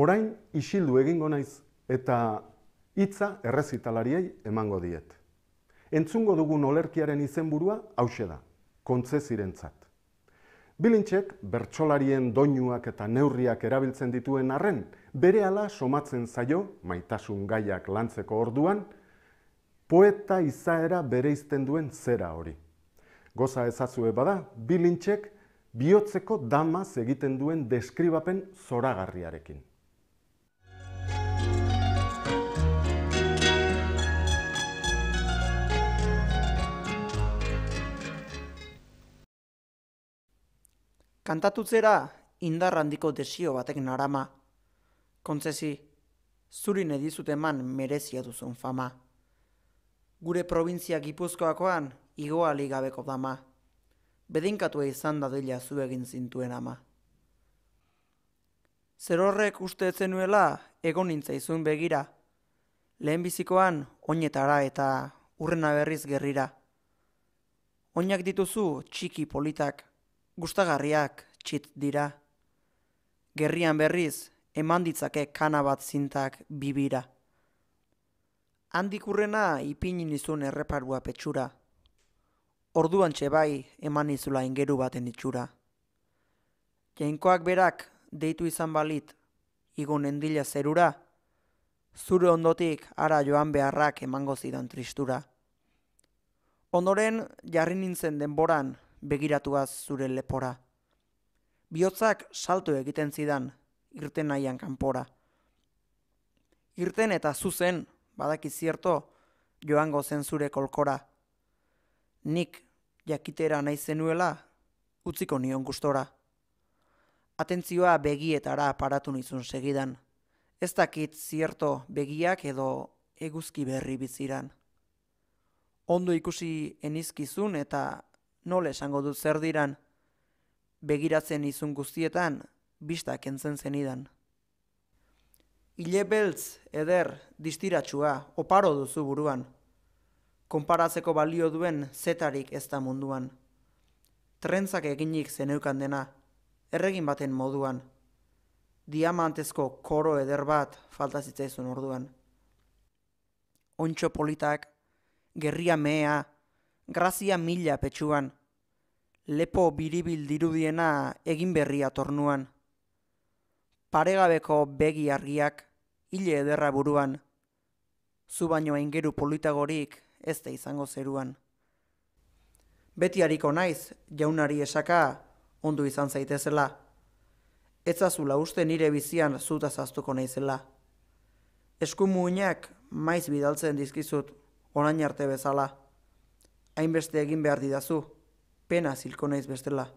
orain isildu egingo naiz eta hitza errezitalariei emango diet. Entzungo dugun olerkiaren izenburua hause da, kontze zirentzat. Bilintxek, bertsolarien doinuak eta neurriak erabiltzen dituen arren, bere somatzen zaio, maitasun gaiak lantzeko orduan, poeta izaera bereizten duen zera hori. Goza ezazue bada, bilintxek, bihotzeko damaz egiten duen deskribapen zoragarriarekin. Kantatutzera indar handiko desio batek narama. Kontzesi, zuri ne dizute merezia duzun fama. Gure provintzia Gipuzkoakoan igoali gabeko dama. Bedinkatua izan da dela zu egin zintuen ama. Zer horrek uste etzenuela egon nintza izun begira. Lehenbizikoan oinetara eta urrena berriz gerrira. Oinak dituzu txiki politak gustagarriak txit dira. Gerrian berriz eman ditzake kana bat zintak bibira. Handikurrena ipin nizun erreparua petxura. Orduan txe bai eman izula ingeru baten itxura. Jainkoak berak deitu izan balit, igun endila zerura, zure ondotik ara joan beharrak emango zidan tristura. Ondoren jarri nintzen denboran begiratuaz zure lepora. Biotzak salto egiten zidan, irten nahian kanpora. Irten eta zuzen, badaki zierto, joango zen kolkora. Nik jakitera nahi zenuela, utziko nion gustora. Atentzioa begietara aparatu nizun segidan. Ez dakit zierto begiak edo eguzki berri biziran. Ondo ikusi enizkizun eta nola esango dut zer diran, begiratzen izun guztietan, bista kentzen zenidan. Ile beltz, eder, distiratsua, oparo duzu buruan. Konparatzeko balio duen zetarik ez da munduan. Trentzak eginik zeneukan dena, erregin baten moduan. Diamantezko koro eder bat falta zitzaizun orduan. Ontxo politak, gerria mea, grazia mila petxuan. Lepo biribil dirudiena egin berria tornuan. Paregabeko begi argiak, hile ederra buruan. Zu baino aingeru politagorik ez da izango zeruan. Beti hariko naiz, jaunari esaka, ondu izan zaitezela. Etzazula uste nire bizian zuta zaztuko naizela. Esku maiz bidaltzen dizkizut, onain arte bezala hainbeste egin behar didazu, pena zilko naiz bestela.